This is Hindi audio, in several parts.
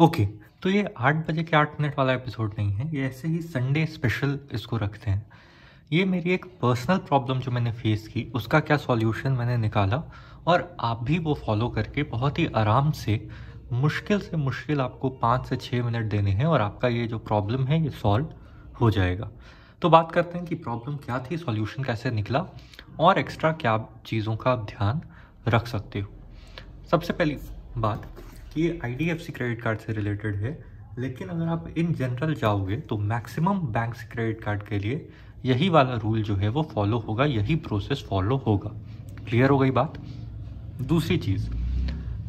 ओके तो ये आठ बजे के आठ मिनट वाला एपिसोड नहीं है ये ऐसे ही संडे स्पेशल इसको रखते हैं ये मेरी एक पर्सनल प्रॉब्लम जो मैंने फेस की उसका क्या सॉल्यूशन मैंने निकाला और आप भी वो फॉलो करके बहुत ही आराम से मुश्किल से मुश्किल आपको पाँच से छः मिनट देने हैं और आपका ये जो प्रॉब्लम है ये सॉल्व हो जाएगा तो बात करते हैं कि प्रॉब्लम क्या थी सॉल्यूशन कैसे निकला और एक्स्ट्रा क्या चीज़ों का आप ध्यान रख सकते हो सबसे पहली बात कि ये सी क्रेडिट कार्ड से रिलेटेड है लेकिन अगर आप इन जनरल जाओगे तो मैक्सिमम बैंक क्रेडिट कार्ड के लिए यही वाला रूल जो है वो फॉलो होगा यही प्रोसेस फॉलो होगा क्लियर हो गई बात दूसरी चीज़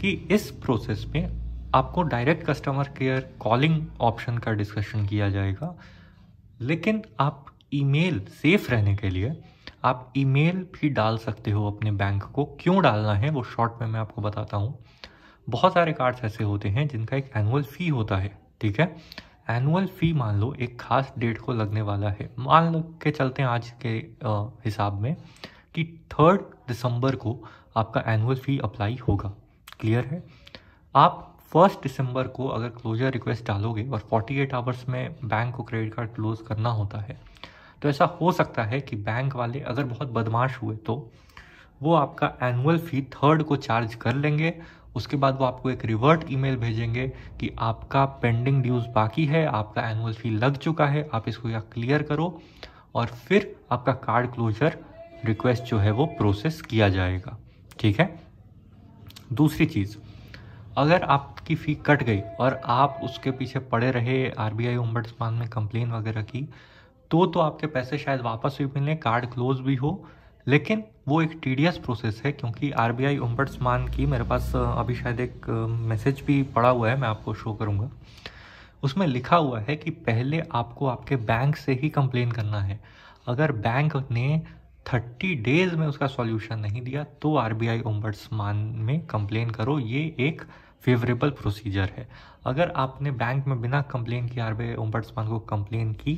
कि इस प्रोसेस में आपको direct customer care calling option का डिस्कशन किया जाएगा लेकिन आप ईमेल सेफ रहने के लिए आप ईमेल भी डाल सकते हो अपने बैंक को क्यों डालना है वो शॉर्ट में मैं आपको बताता हूँ बहुत सारे कार्ड्स ऐसे होते हैं जिनका एक एनुअल फ़ी होता है ठीक है एनुअल फ़ी मान लो एक खास डेट को लगने वाला है मान लो के चलते हैं आज के हिसाब में कि थर्ड दिसंबर को आपका एनुअल फ़ी अप्लाई होगा क्लियर है आप फर्स्ट दिसंबर को अगर क्लोजर रिक्वेस्ट डालोगे और 48 आवर्स में बैंक को क्रेडिट कार्ड क्लोज करना होता है तो ऐसा हो सकता है कि बैंक वाले अगर बहुत बदमाश हुए तो वो आपका एनुअल फ़ी थर्ड को चार्ज कर लेंगे उसके बाद वो आपको एक रिवर्ट ईमेल भेजेंगे कि आपका पेंडिंग ड्यूज बाकी है आपका एनुअल फी लग चुका है आप इसको या क्लियर करो और फिर आपका कार्ड क्लोजर रिक्वेस्ट जो है वो प्रोसेस किया जाएगा ठीक है दूसरी चीज़ अगर आपकी फ़ी कट गई और आप उसके पीछे पड़े रहे आर बी आई में कंप्लेन वगैरह की तो तो आपके पैसे शायद वापस भी मिलें कार्ड क्लोज भी हो लेकिन वो एक टीडियस प्रोसेस है क्योंकि आर बी आई ओम्बर्ट्समान की मेरे पास अभी शायद एक मैसेज भी पड़ा हुआ है मैं आपको शो करूँगा उसमें लिखा हुआ है कि पहले आपको आपके बैंक से ही कंप्लेन करना है अगर बैंक ने थर्टी डेज में उसका सॉल्यूशन नहीं दिया तो आर बी आई ओम्बर्ट्समान में कंप्लेन करो ये एक फेवरेबल प्रोसीजर है अगर आपने बैंक में बिना कंप्लेन किया आर बी आई ओम्बर्ट्समान को कंप्लेन की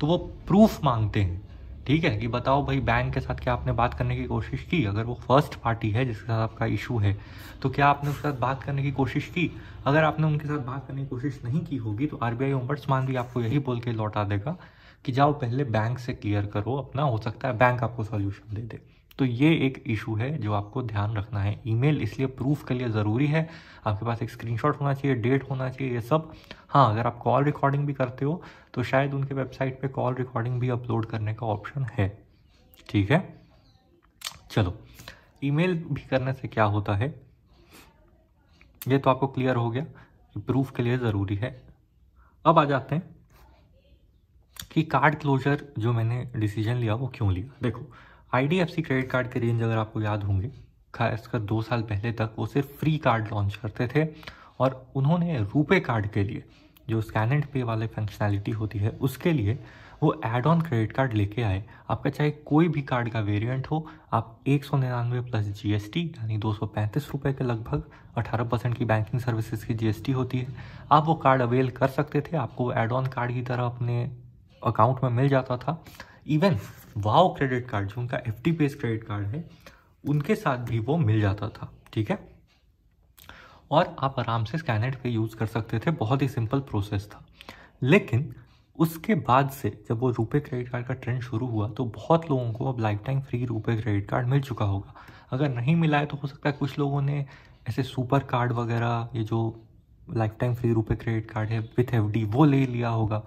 तो वो प्रूफ मांगते हैं ठीक है कि बताओ भाई बैंक के साथ क्या आपने बात करने की कोशिश की अगर वो फर्स्ट पार्टी है जिसके साथ आपका इशू है तो क्या आपने उसके साथ बात करने की कोशिश की अगर आपने उनके साथ बात करने की कोशिश नहीं की होगी तो आर बी मान भी आपको यही बोल के लौटा देगा कि जाओ पहले बैंक से क्लियर करो अपना हो सकता है बैंक आपको सोल्यूशन दे देगा तो ये एक इशू है जो आपको ध्यान रखना है ईमेल इसलिए प्रूफ के लिए ज़रूरी है आपके पास एक स्क्रीनशॉट होना चाहिए डेट होना चाहिए ये सब हाँ अगर आप कॉल रिकॉर्डिंग भी करते हो तो शायद उनके वेबसाइट पे कॉल रिकॉर्डिंग भी अपलोड करने का ऑप्शन है ठीक है चलो ईमेल भी करने से क्या होता है ये तो आपको क्लियर हो गया कि प्रूफ के लिए ज़रूरी है अब आ जाते हैं कि कार्ड क्लोजर जो मैंने डिसीजन लिया वो क्यों लिया देखो आईडीएफसी क्रेडिट कार्ड के रेंज अगर आपको याद होंगे खासकर दो साल पहले तक वो सिर्फ फ्री कार्ड लॉन्च करते थे और उन्होंने रुपए कार्ड के लिए जो स्कैन एंड पे वाले फंक्शनैलिटी होती है उसके लिए वो एड ऑन क्रेडिट कार्ड लेके आए आपका चाहे कोई भी कार्ड का वेरिएंट हो आप एक सौ निन्यानवे प्लस जीएसटी यानी दो सौ पैंतीस रुपये के लगभग अठारह परसेंट की बैंकिंग सर्विसेज की जीएसटी होती है आप वो कार्ड अवेल कर सकते थे आपको एड ऑन कार्ड की तरह अपने अकाउंट में मिल जाता था इवन वाओ क्रेडिट कार्ड जो उनका F D based credit card है उनके साथ भी वो मिल जाता था ठीक है और आप आराम से स्कैनर पे यूज़ कर सकते थे बहुत ही सिंपल प्रोसेस था लेकिन उसके बाद से जब वो रुपए क्रेडिट कार्ड का ट्रेंड शुरू हुआ तो बहुत लोगों को अब lifetime free RuPay credit card मिल चुका होगा अगर नहीं मिला है तो हो सकता है कुछ लोगों ने ऐसे सुपर कार्ड वगैरह ये जो lifetime free RuPay credit card है विथ एफ वो ले लिया होगा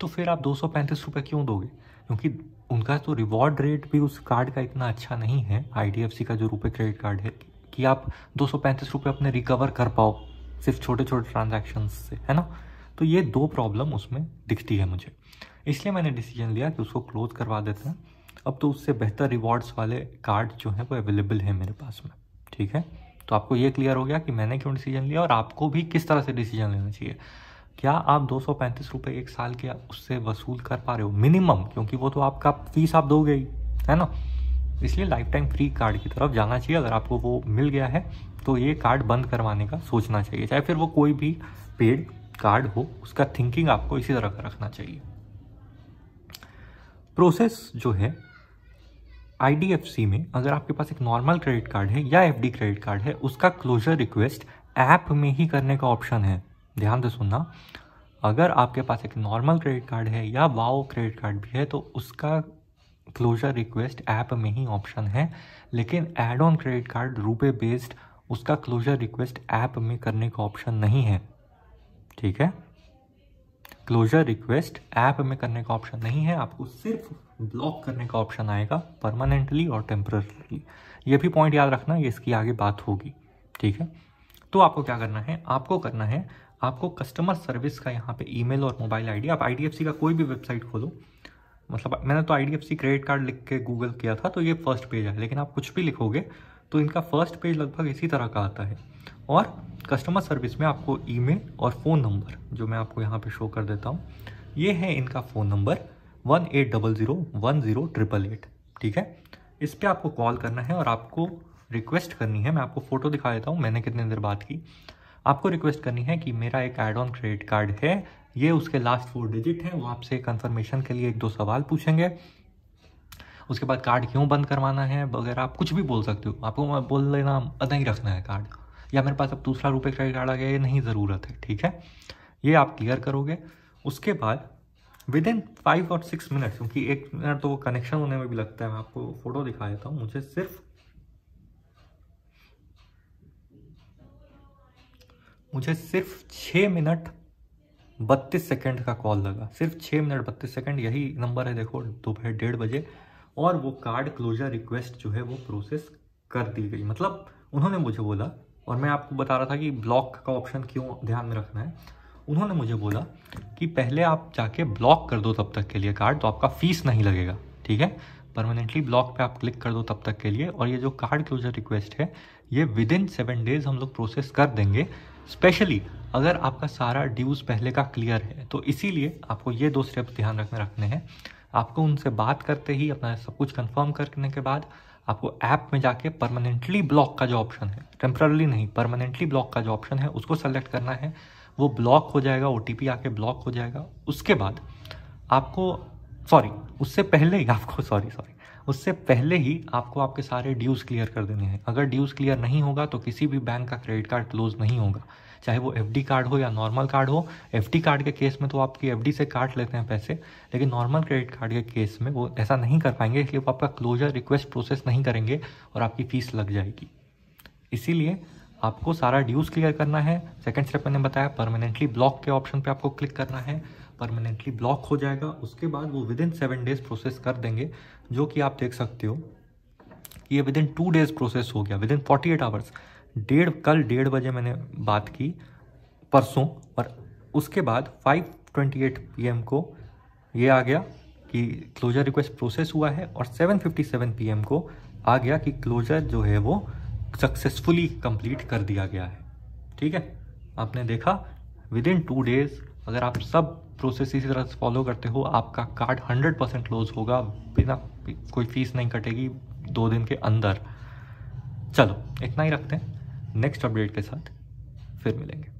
तो फिर आप दो सौ पैंतीस रुपये क्यों दोगे क्योंकि उनका तो रिवॉर्ड रेट भी उस कार्ड का इतना अच्छा नहीं है आई का जो रुपये क्रेडिट कार्ड है कि आप दो सौ अपने रिकवर कर पाओ सिर्फ छोटे छोटे ट्रांजेक्शन से है ना तो ये दो प्रॉब्लम उसमें दिखती है मुझे इसलिए मैंने डिसीजन लिया कि उसको क्लोज करवा देते हैं अब तो उससे बेहतर रिवॉर्ड्स वाले कार्ड जो हैं वो अवेलेबल हैं मेरे पास में ठीक है तो आपको ये क्लियर हो गया कि मैंने क्यों डिसीजन लिया और आपको भी किस तरह से डिसीजन लेना चाहिए क्या आप दो सौ एक साल के उससे वसूल कर पा रहे हो मिनिमम क्योंकि वो तो आपका फीस आप दोगे ही है ना इसलिए लाइफ टाइम फ्री कार्ड की तरफ जाना चाहिए अगर आपको वो मिल गया है तो ये कार्ड बंद करवाने का सोचना चाहिए चाहे फिर वो कोई भी पेड कार्ड हो उसका थिंकिंग आपको इसी तरह का रखना चाहिए प्रोसेस जो है आई में अगर आपके पास एक नॉर्मल क्रेडिट कार्ड है या एफ क्रेडिट कार्ड है उसका क्लोजर रिक्वेस्ट ऐप में ही करने का ऑप्शन है ध्यान से सुनना अगर आपके पास एक नॉर्मल क्रेडिट कार्ड है या वाओ क्रेडिट कार्ड भी है तो उसका क्लोजर रिक्वेस्ट ऐप में ही ऑप्शन है लेकिन add on credit card RuPay based उसका क्लोजर रिक्वेस्ट ऐप में करने का ऑप्शन नहीं है ठीक है क्लोजर रिक्वेस्ट ऐप में करने का ऑप्शन नहीं है आपको सिर्फ ब्लॉक करने का ऑप्शन आएगा परमानेंटली और टेम्परली ये भी पॉइंट याद रखना ये इसकी आगे बात होगी ठीक है तो आपको क्या करना है आपको करना है आपको कस्टमर सर्विस का यहाँ पे ईमेल और मोबाइल आईडी आप आईडीएफसी का कोई भी वेबसाइट खोलो मतलब मैंने तो आईडीएफसी क्रेडिट कार्ड लिख के गूगल किया था तो ये फर्स्ट पेज है लेकिन आप कुछ भी लिखोगे तो इनका फर्स्ट पेज लगभग इसी तरह का आता है और कस्टमर सर्विस में आपको ई और फ़ोन नंबर जो मैं आपको यहाँ पर शो कर देता हूँ ये है इनका phone number one eight double zero one zero triple eight ठीक है इस पर आपको कॉल करना है और आपको रिक्वेस्ट करनी है मैं आपको फ़ोटो दिखा देता हूँ मैंने कितने देर बात की आपको रिक्वेस्ट करनी है कि मेरा एक एड ऑन क्रेडिट कार्ड है ये उसके लास्ट फोर डिजिट हैं वो आपसे कंफर्मेशन के लिए एक दो सवाल पूछेंगे उसके बाद कार्ड क्यों बंद करवाना है वगैरह आप कुछ भी बोल सकते हो आपको बोल लेना अदा ही रखना है कार्ड या मेरे पास अब दूसरा रुपये क्रेडिट कार्ड आ गया ये नहीं ज़रूरत है ठीक है ये आप क्लियर करोगे उसके बाद विद इन फाइव और सिक्स मिनट्स क्योंकि एक मिनट तो कनेक्शन होने में भी लगता है मैं आपको फ़ोटो दिखा देता हूँ मुझे सिर्फ मुझे सिर्फ छः मिनट बत्तीस सेकंड का कॉल लगा सिर्फ छः मिनट बत्तीस सेकंड यही नंबर है देखो दोपहर डेढ़ बजे और वो कार्ड क्लोजर रिक्वेस्ट जो है वो प्रोसेस कर दी गई मतलब उन्होंने मुझे बोला और मैं आपको बता रहा था कि ब्लॉक का ऑप्शन क्यों ध्यान में रखना है उन्होंने मुझे बोला कि पहले आप जाके ब्लॉक कर दो तब तक के लिए कार्ड तो आपका फीस नहीं लगेगा ठीक है परमानेंटली ब्लॉक पे आप क्लिक कर दो तब तक के लिए और ये जो कार्ड क्लोजर रिक्वेस्ट है ये विद इन सेवन डेज हम लोग प्रोसेस कर देंगे स्पेशली अगर आपका सारा ड्यूज़ पहले का क्लियर है तो इसीलिए आपको ये दो स्टेप ध्यान रख रखने हैं आपको उनसे बात करते ही अपना सब कुछ कंफर्म करने के बाद आपको ऐप में जाके परमानेंटली ब्लॉक का जो ऑप्शन है टेम्परली नहीं परमानेंटली ब्लॉक का जो ऑप्शन है उसको सेलेक्ट करना है वो ब्लॉक हो जाएगा ओ आके ब्लॉक हो जाएगा उसके बाद आपको सॉरी उससे पहले ही आपको सॉरी सॉरी उससे पहले ही आपको आपके सारे ड्यूज़ क्लियर कर देने हैं अगर ड्यूज़ क्लियर नहीं होगा तो किसी भी बैंक का क्रेडिट कार्ड क्लोज नहीं होगा चाहे वो एफ कार्ड हो या नॉर्मल कार्ड हो एफ कार्ड के केस में तो आपकी एफ से काट लेते हैं पैसे लेकिन नॉर्मल क्रेडिट कार्ड के केस में वो ऐसा नहीं कर पाएंगे इसलिए वो आपका क्लोजर रिक्वेस्ट प्रोसेस नहीं करेंगे और आपकी फ़ीस लग जाएगी इसीलिए आपको सारा ड्यूज़ क्लियर करना है सेकेंड स्टेप मैंने बताया परमानेंटली ब्लॉक के ऑप्शन पर आपको क्लिक करना है परमानेंटली ब्लॉक हो जाएगा उसके बाद वो within seven days process कर देंगे जो कि आप देख सकते हो ये within two days process हो गया within forty eight hours डेढ़ कल डेढ़ बजे मैंने बात की परसों और उसके बाद five twenty eight P M को ये आ गया कि क्लोजर रिक्वेस्ट प्रोसेस हुआ है और seven fifty seven P M को आ गया कि क्लोजर जो है वो सक्सेसफुली कंप्लीट कर दिया गया है ठीक है आपने देखा विद इन टू डेज अगर आप सब प्रोसेस इसी तरह से फॉलो करते हो आपका कार्ड हंड्रेड परसेंट क्लोज होगा बिना कोई फीस नहीं कटेगी दो दिन के अंदर चलो इतना ही रखते हैं नेक्स्ट अपडेट के साथ फिर मिलेंगे